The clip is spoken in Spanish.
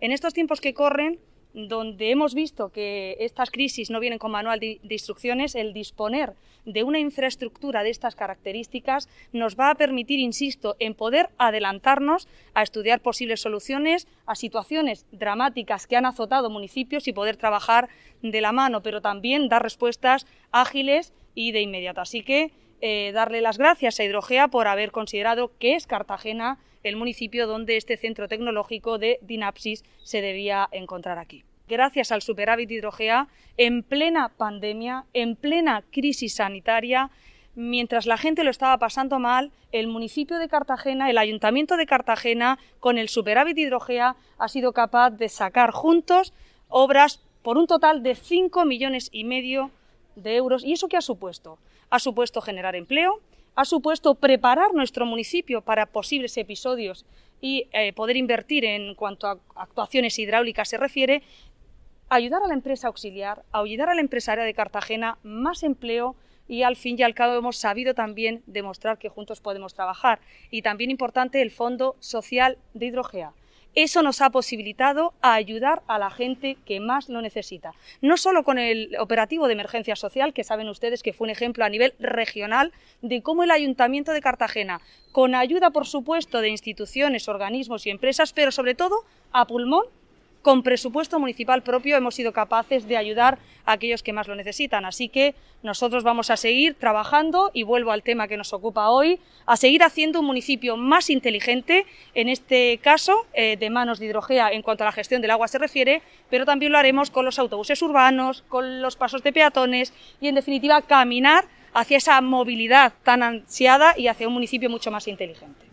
En estos tiempos que corren, donde hemos visto que estas crisis no vienen con manual de, instrucciones, el disponer de una infraestructura de estas características nos va a permitir, insisto, en poder adelantarnos a estudiar posibles soluciones a situaciones dramáticas que han azotado municipios y poder trabajar de la mano, pero también dar respuestas ágiles y de inmediato. Así que eh, darle las gracias a Hidrogea por haber considerado que es Cartagena el municipio donde este centro tecnológico de Dinapsis se debía encontrar aquí. Gracias al superávit Hidrogea, en plena pandemia, en plena crisis sanitaria, mientras la gente lo estaba pasando mal, el municipio de Cartagena, el ayuntamiento de Cartagena, con el superávit hidrogea, ha sido capaz de sacar juntos obras por un total de 5 millones y medio de euros. ¿Y eso qué ha supuesto? ha supuesto generar empleo, ha supuesto preparar nuestro municipio para posibles episodios y eh, poder invertir en cuanto a actuaciones hidráulicas se refiere, ayudar a la empresa auxiliar, ayudar a la empresaria de Cartagena, más empleo y al fin y al cabo hemos sabido también demostrar que juntos podemos trabajar. Y también importante el Fondo Social de Hidrogea eso nos ha posibilitado a ayudar a la gente que más lo necesita. No solo con el operativo de emergencia social, que saben ustedes que fue un ejemplo a nivel regional de cómo el Ayuntamiento de Cartagena, con ayuda por supuesto de instituciones, organismos y empresas, pero sobre todo a pulmón con presupuesto municipal propio hemos sido capaces de ayudar a aquellos que más lo necesitan. Así que nosotros vamos a seguir trabajando, y vuelvo al tema que nos ocupa hoy, a seguir haciendo un municipio más inteligente, en este caso eh, de manos de hidrogea en cuanto a la gestión del agua se refiere, pero también lo haremos con los autobuses urbanos, con los pasos de peatones y, en definitiva, caminar hacia esa movilidad tan ansiada y hacia un municipio mucho más inteligente.